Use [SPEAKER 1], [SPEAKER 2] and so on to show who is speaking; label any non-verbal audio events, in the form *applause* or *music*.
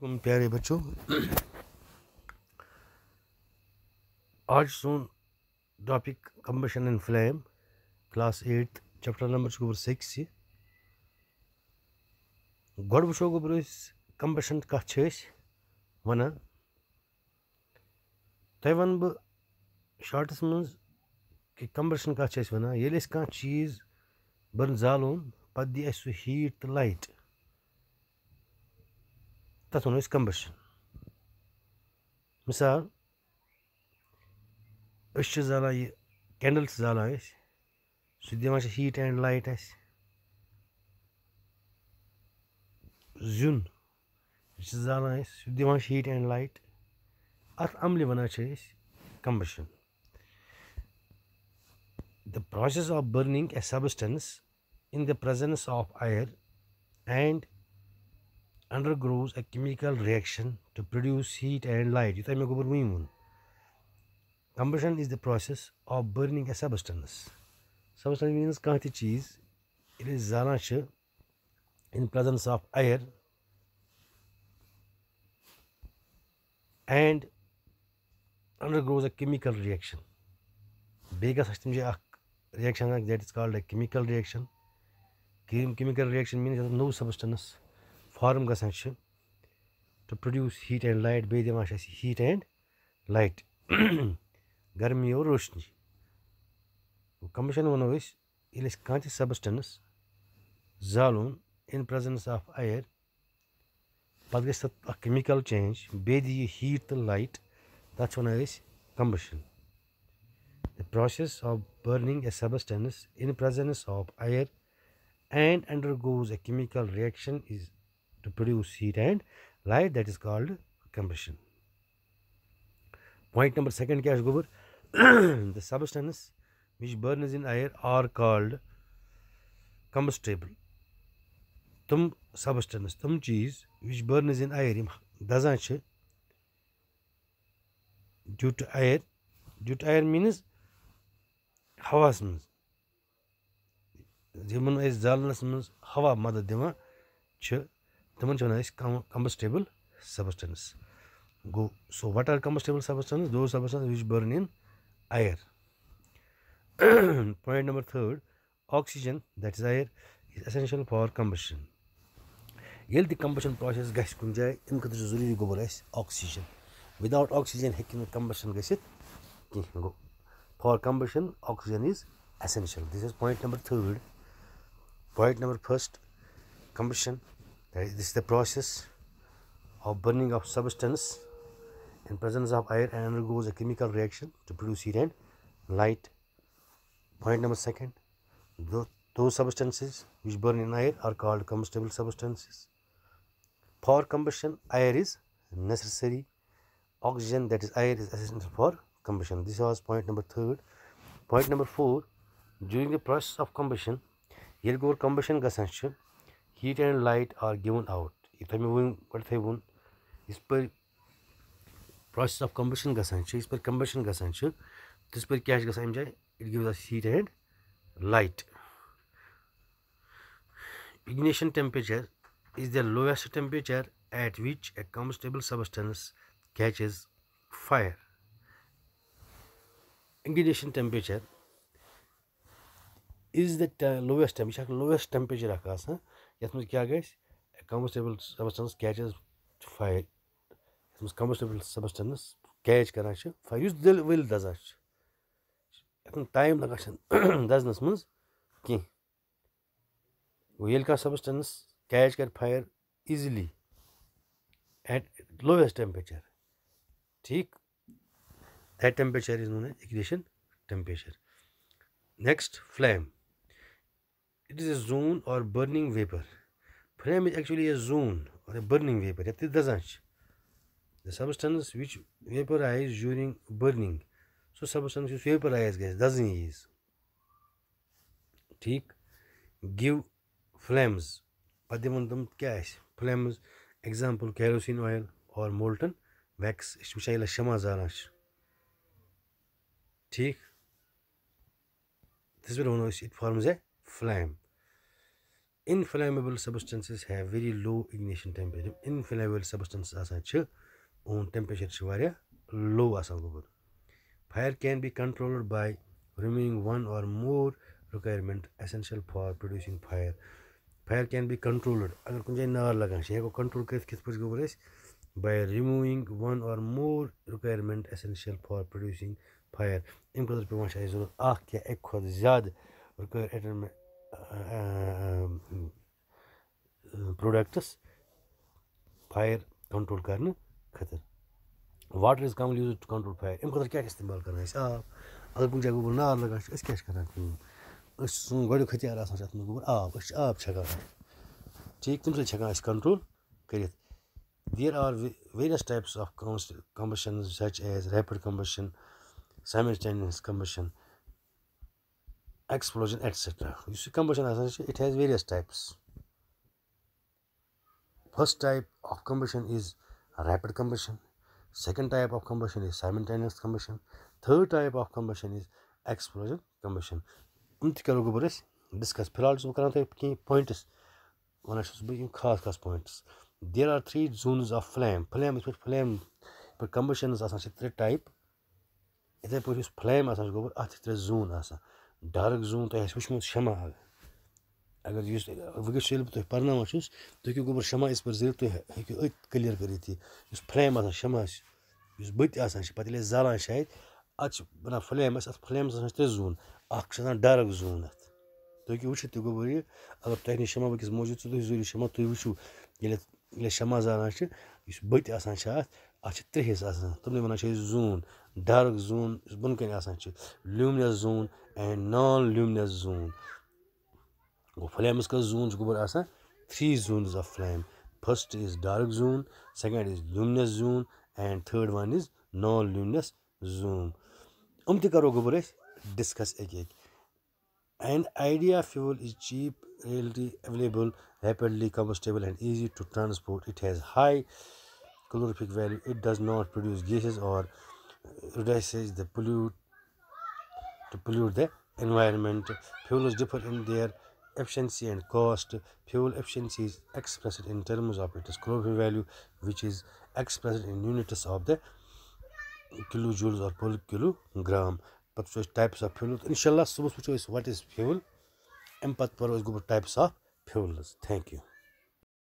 [SPEAKER 1] तुम प्यारे बच्चों आज सुन topic combustion and flame class eight chapter number गुबर सिक्स गोड वो गुबर कम्बशन कथ वन तन बह शाटस मे कि कम्बशन कत वन ये कह चीज़ बर्न जाल पे दी सह हीट तो light that one is combustion. मिसाल أسۍ چھِ زالان یہِ کٮ۪نڈٕل چھِ زالان أسۍ سُہ دِوان چھِ ہیٖٹ اینٛڈ لایٹ اَسہِ زیُن یہِ چھِ زالان أسۍ سُہ دِوان چھِ ہیٖٹ اینٛڈ لایٹ اَتھ عملہِ وَنان چھِ أسۍ combustion the process of burning a substance in the presence of air and undergoes a chemical reaction to produce heat and light. a Combustion is the process of burning a substance. Substance means kahti cheese. It is zanash in presence of air and undergoes a chemical reaction. system, reaction that is called a chemical reaction. Chemical reaction means no substance. Form گژھان چھِ to produce heat and light بیٚیہِ دِوان چھِ اَسہِ heat and light گرمی اور روشنی کَمبَشَن وَنو أسۍ ییٚلہِ أسۍ کانٛہہ تہِ سَبسٹَنٕس زالون اِن پرٛٮ۪زَنٕس آف اَیَر پَتہٕ گژھِ تَتھ اَکھ کیٚمِکَل چینٛج بیٚیہِ دِ یہِ ہیٖٹ تہٕ لایٹ تَتھ چھِ وَنان أسۍ combustion the process of burning a substance in presence of air and undergoes a chemical reaction is to produce heat and light that is called combustion. Point number second kya Gobar? *clears throat* the substance which burns in air are called combustible. Tum substance, tum cheese which burns in air does not she? due to air. Due to air means havas means? Yemin is zalınız means. hava about dema çı تِمَن چھِ وَنان أسۍ کَم combustible substance گوٚو so what are combustible substance those substance which burn in air point number تھٲڈ oxygen that is air is essential for combustion ییٚلہِ تہِ کَمبَشَن process گژھِ کُنہِ جایہِ اَمہِ خٲطرٕ چھُ ضٔروٗری گوٚبُر اَسہِ آکسیٖجَن وِدآوُٹ آکسیٖجَن ہیٚکہِ نہٕ کَمبَشَن گٔژھِتھ کِہیٖنۍ گوٚو for combustion oxygen is essential this is point number تھٲڈ point number first combustion this is the process of burning of substance in presence of air and undergoes a chemical reaction to produce heat and light. Point number second, those substances which burn in air are called combustible substances. For combustion, air is necessary. Oxygen, that is air, is essential for combustion. This was point number third. Point number four, during the process of combustion, yelgor combustion gasan heat and light are given out یوٚتام مےٚ وۄنۍ گۄڈٕتھٕے ووٚن یِژ پٔر process of کَمبَشَن گژھان چھِ یِژ پٔر کَمبَشَن گژھان چھِ تِژ پٔر کیٛاہ چھِ گژھان اَمہِ جایہِ it gives us heat and light ignition temperature is the lowest temperature at which a combustible substance catches fire. Ignition temperature is the lowest temperature. lowest temperature ये मे क्या गंबस्टेबल सबस्टेंस कैच फायर ये substance catch करा fire उस दिल वल दजा time लगान दजनस मं कल कह सबस्टेंस कैच कर fire easily at lowest temperature ठीक that temperature is known ignition temperature next flame it is a zone of burning vapour flame is actually a zone of a burning vapour या दजान दबस्टेंस which vaporise during burning so substance use vaporise गज दजन ईज ठीक give flames पद तुम क्या फ्लेम्स एग्जांपल कैरोसिन ऑयल और मोल्टन वैक्स वैक्सा शमा जाना ठीक दिस वन इट फॉर्म्स है flame. Inflammable substances have very low ignition temperature. Inflammable substances آسان چھِ اون ٹیمپریچر چھِ واریاہ لو آسان گوٚمُت fire can be controlled by removing one or more requirement essential for producing fire fire can be controlled اگر کُنہِ جایہِ نار لَگان چھِ یہِ ہٮ۪کو کَنٹرول کٔرِتھ کِتھ پٲٹھۍ گوٚمُت أسۍ by removing one or more requirement essential for producing fire اَمہِ خٲطرٕ پٮ۪وان چھِ اَسہِ ضوٚرَتھ اَکھ یا اَکہِ کھۄتہٕ زیادٕ ir kur eran products fire control کرنے خاطر واٹر از کم یوز ٹو کنٹرول فایر امہِ خٲطرٕ کیٛاہ چھِ استعمال کران أسۍ آب اگر کُنہِ جایہِ گوٚبُر نار لگان چھُ أسۍ کیٛاہ چھِ کران کٲم أسۍ سون گۄڈنیُک ۂتھیار آسان چھُ اَتھ منٛز گوٚبُر آب أسۍ چھِ آب چھَکان ٹھیٖک تَمہِ سۭتۍ چھِ ہٮ۪کان أسۍ کنٹرول کٔرِتھ there are various types of combustions such as rapid combustion simultaneous combustion explosion, etc. You see, combustion essentially it has various types. First type of combustion is rapid combustion, second type of combustion is simultaneous combustion, third type of combustion is explosion combustion. Umtikarugubris discuss philology points. One should be in cause cause points. There are three zones of flame. Flame is flame, but combustion is essentially three type. It is flame as a three zone as dark zone تۄہہِ آسہِ وٕچھمُت شمع اگر یُس وٕنۍکٮ۪س ییٚلہِ بہٕ تۄہہِ پَرناوان چھُس تُہۍ ہیٚکِو گۄبُر شمع یِژ پھِر زٲلِتھ تُہۍ ہیٚکِو أتھۍ کٔلیر کٔرِتھ یہِ یُس فٕلیم آسان شمعس یُس بٔتۍ آسان چھِ پَتہٕ ییٚلہِ أسۍ زالان چھِ اَتہِ اَتھ چھِ بَنان فٕلیم اَسہِ اَتھ فٕلیمَس آسان چھِ ترٛےٚ زوٗن اَکھ چھُ آسان ڈارٕک زوٗن اَتھ تُہۍ ہیٚکِو وٕچھِتھ تہِ گوٚبُر یہِ اگر تۄہہِ نِش شمع وٕنۍکٮ۪س موٗجوٗد چھِ تُہۍ زٲلِو شمع تُہۍ وٕچھِو ییٚلہِ اَتھ ییٚلہِ شمع زالان چھِ یُس بٔتۍ آسان چھِ اَتھ اَتھ چھِ ترٛےٚ حِصہٕ آسان تِمنٕے وَنان چھِ أسۍ زوٗن ڈارٕک زوٗن یُس بۄنہٕ کَنہِ آسان چھِ لیوٗمنَس زوٗن اینٛڈ نان لیوٗمنَس زوٗن گوٚو فٕلیمَس کٔژ زوٗن چھِ گوٚبُر آسان three zones of flame first is dark zone second is luminous zone and تھٲڈ one is non luminous zone یِم تہِ کَرو گوٚبُر أسۍ ڈِسکَس اَکہِ اَکہِ and idea fuel is cheap readily available rapidly combustible and easy to transport it has high calorific value it does not produce gases or reduces the pollute to pollute the environment fuels differ in their efficiency and cost fuel efficiency is expressed in terms of its calorific value which is expressed in units of the kilojoules or per kilogram patrol types of fuel inshallah subuh subuh is what is fuel and patrol is good types of fuels thank you